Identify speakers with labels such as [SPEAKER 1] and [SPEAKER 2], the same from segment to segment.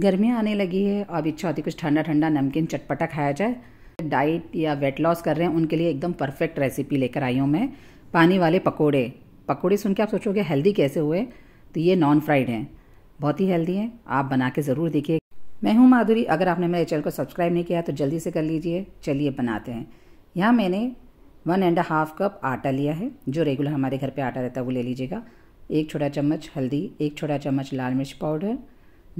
[SPEAKER 1] गर्मी आने लगी है अब इच्छा होती है कुछ ठंडा ठंडा नमकीन चटपटा खाया जाए डाइट या वेट लॉस कर रहे हैं उनके लिए एकदम परफेक्ट रेसिपी लेकर आई हूँ मैं पानी वाले पकोड़े पकोड़े सुन के आप सोचोगे हेल्दी कैसे हुए तो ये नॉन फ्राइड हैं बहुत ही हेल्दी हैं आप बना के ज़रूर देखिए मैं हूँ माधुरी अगर आपने मेरे चैनल को सब्सक्राइब नहीं किया तो जल्दी से कर लीजिए चलिए बनाते हैं यहाँ मैंने वन एंड हाफ कप आटा लिया है जो रेगुलर हमारे घर पर आटा रहता है वो ले लीजिएगा एक छोटा चम्मच हल्दी एक छोटा चम्मच लाल मिर्च पाउडर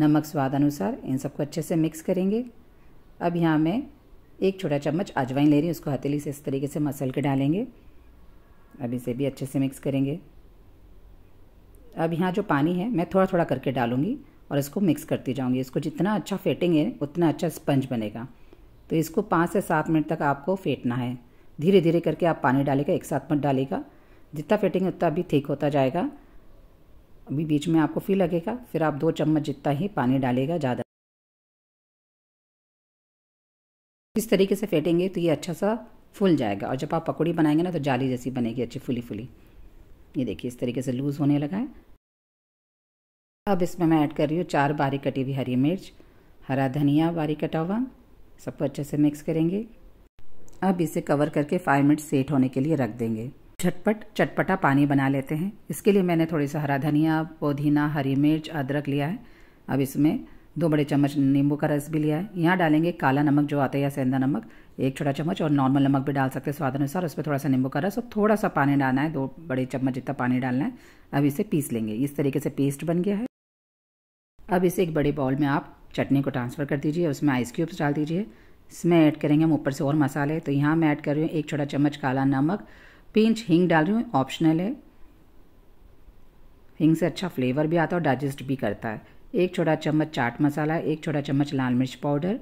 [SPEAKER 1] नमक स्वाद अनुसार इन सबको अच्छे से मिक्स करेंगे अब यहाँ मैं एक छोटा चम्मच अजवाइन ले रही हूँ उसको हथेली से इस तरीके से मसल के डालेंगे अब इसे भी अच्छे से मिक्स करेंगे अब यहाँ जो पानी है मैं थोड़ा थोड़ा करके डालूँगी और इसको मिक्स करती जाऊँगी इसको जितना अच्छा है उतना अच्छा स्पंज बनेगा तो इसको पाँच से सात मिनट तक आपको फेंटना है धीरे धीरे करके आप पानी डालेगा एक साथ मत डालेगा जितना है उतना भी ठीक होता जाएगा अभी बीच में आपको फील लगेगा फिर आप दो चम्मच जितना ही पानी डालेगा ज़्यादा इस तरीके से फेंटेंगे तो ये अच्छा सा फूल जाएगा और जब आप पकौड़ी बनाएंगे ना तो जाली जैसी बनेगी अच्छी फुली फुली ये देखिए इस तरीके से लूज़ होने लगा है अब इसमें मैं ऐड कर रही हूँ चार बारीक कटी हुई हरी मिर्च हरा धनिया बारीक कटा हुआ सबको अच्छे से मिक्स करेंगे अब इसे कवर करके फाइव मिनट सेट होने के लिए रख देंगे झटपट चटपटा पानी बना लेते हैं इसके लिए मैंने थोड़ी सा हरा धनिया पुदीना हरी मिर्च अदरक लिया है अब इसमें दो बड़े चम्मच नींबू का रस भी लिया है यहाँ डालेंगे काला नमक जो आता है या सेंधा नमक एक छोटा चम्मच और नॉर्मल नमक भी डाल सकते हैं स्वाद अनुसार उस पर थोड़ा सा नींबू का रस और थोड़ा सा पानी डालना है दो बड़े चम्मच जितना पानी डालना है अब इसे पीस लेंगे इस तरीके से पेस्ट बन गया है अब इसे एक बड़े बाउल में आप चटनी को ट्रांसफ़र कर दीजिए उसमें आइस क्यूब्स डाल दीजिए इसमें ऐड करेंगे हम ऊपर से और मसाले तो यहाँ मैं ऐड कर रही हूँ एक छोटा चम्मच काला नमक इंच हिंग डाल रही हूँ ऑप्शनल है हिंग से अच्छा फ्लेवर भी आता है और डाइजेस्ट भी करता है एक छोटा चम्मच चाट मसाला एक छोटा चम्मच लाल मिर्च पाउडर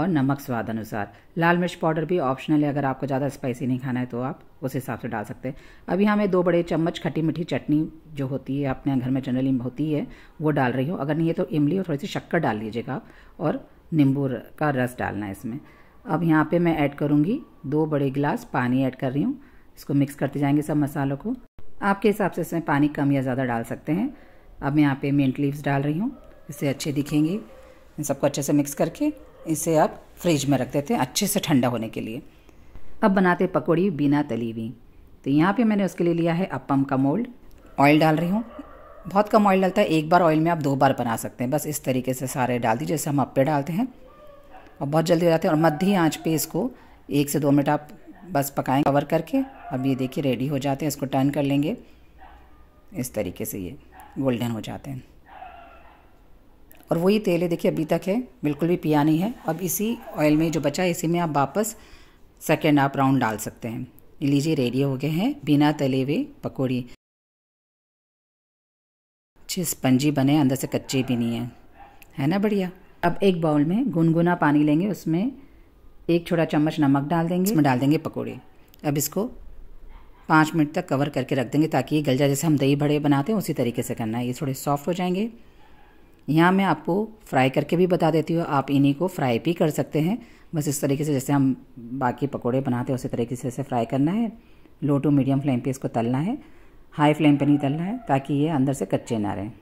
[SPEAKER 1] और नमक स्वाद अनुसार लाल मिर्च पाउडर भी ऑप्शनल है अगर आपको ज़्यादा स्पाइसी नहीं खाना है तो आप उस हिसाब से डाल सकते हैं अभी हमें दो बड़े चम्मच खट्टी मीठी चटनी जो होती है अपने घर में जनरली होती है वो डाल रही हूँ अगर नहीं है तो इमली और थोड़ी सी शक्कर डाल लीजिएगा आप और नींबू का रस डालना है इसमें अब यहाँ पे मैं ऐड करूँगी दो बड़े गिलास पानी ऐड कर रही हूँ इसको मिक्स करते जाएंगे सब मसालों को आपके हिसाब से इसमें पानी कम या ज़्यादा डाल सकते हैं अब मैं यहाँ पे मिंट लीव्स डाल रही हूँ इससे अच्छे दिखेंगे इन सबको अच्छे से मिक्स करके इसे आप फ्रिज में रख देते हैं अच्छे से ठंडा होने के लिए अब बनाते पकौड़ी बिना तली हुई तो यहाँ पर मैंने उसके लिए लिया है अपम का मोल्ड ऑयल डाल रही हूँ बहुत कम ऑयल डालता है एक बार ऑयल में आप दो बार बना सकते हैं बस इस तरीके से सारे डाल दीजिए जैसे हम अपे डालते हैं और बहुत जल्दी हो जाते हैं और मध्य आँच पे इसको एक से दो मिनट आप बस पकाएं कवर करके अब ये देखिए रेडी हो जाते हैं इसको टर्न कर लेंगे इस तरीके से ये गोल्डन हो जाते हैं और वही तेल है देखिए अभी तक है बिल्कुल भी पिया नहीं है अब इसी ऑयल में जो बचा है इसी में आप वापस सेकेंड आप राउंड डाल सकते हैं लीजिए रेडी हो गए हैं बिना तले हुए पकौड़ी अच्छे स्पंजी बने अंदर से कच्चे भी नहीं है है ना बढ़िया अब एक बाउल में गुनगुना पानी लेंगे उसमें एक छोटा चम्मच नमक डाल देंगे इसमें डाल देंगे पकौड़े अब इसको पाँच मिनट तक कवर करके रख देंगे ताकि ये गल जाए जैसे हम दही बड़े बनाते हैं उसी तरीके से करना है ये थोड़े सॉफ्ट हो जाएंगे यहाँ मैं आपको फ्राई करके भी बता देती हूँ आप इन्हीं को फ्राई भी कर सकते हैं बस इस तरीके से जैसे हम बाकी पकौड़े बनाते हैं उसी तरीके से इसे फ्राई करना है लो टू मीडियम फ्लेम पे इसको तलना है हाई फ्लेम पे नहीं तलना है ताकि ये अंदर से कच्चे ना रहें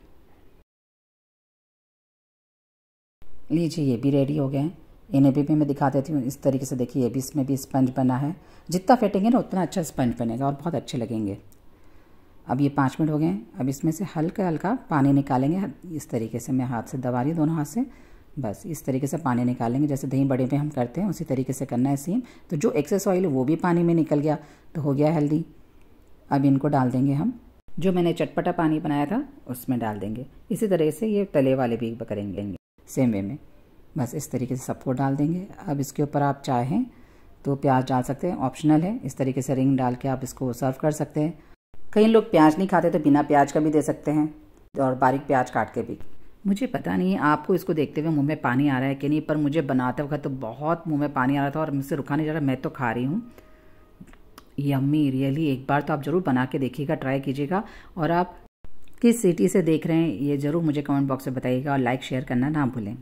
[SPEAKER 1] लीजिए ये भी रेडी हो गए हैं इन्हें भी, भी मैं दिखा देती हूँ इस तरीके से देखिए अभी इसमें भी स्पंज बना है जितना फेटेंगे ना उतना अच्छा स्पंज बनेगा और बहुत अच्छे लगेंगे अब ये पाँच मिनट हो गए अब इसमें से हल्का हल्का पानी निकालेंगे इस तरीके से मैं हाथ से दबा रही हूँ दोनों हाथ से बस इस तरीके से पानी निकालेंगे जैसे दही बड़े में हम करते हैं उसी तरीके से करना है सेम तो जो एक्सेस ऑयल वो भी पानी में निकल गया तो हो गया हेल्दी अब इनको डाल देंगे हम जो मैंने चटपटा पानी बनाया था उसमें डाल देंगे इसी तरह से ये तले वाले भी करेंगे सेम वे में बस इस तरीके से सबको डाल देंगे अब इसके ऊपर आप चाहें तो प्याज डाल सकते हैं ऑप्शनल है इस तरीके से रिंग डाल के आप इसको सर्व कर सकते हैं कई लोग प्याज नहीं खाते तो बिना प्याज का भी दे सकते हैं और बारीक प्याज काट के भी मुझे पता नहीं है आपको इसको देखते हुए मुंह में पानी आ रहा है कि नहीं पर मुझे बनाते वक्त तो बहुत मुंह में पानी आ रहा था और मुझसे रुका नहीं जा रहा मैं तो खा रही हूँ यम्मी रियली एक बार तो आप ज़रूर बना के देखिएगा ट्राई कीजिएगा और आप किस सिटी से देख रहे हैं ये ज़रूर मुझे कमेंट बॉक्स में बताइएगा और लाइक शेयर करना ना भूलें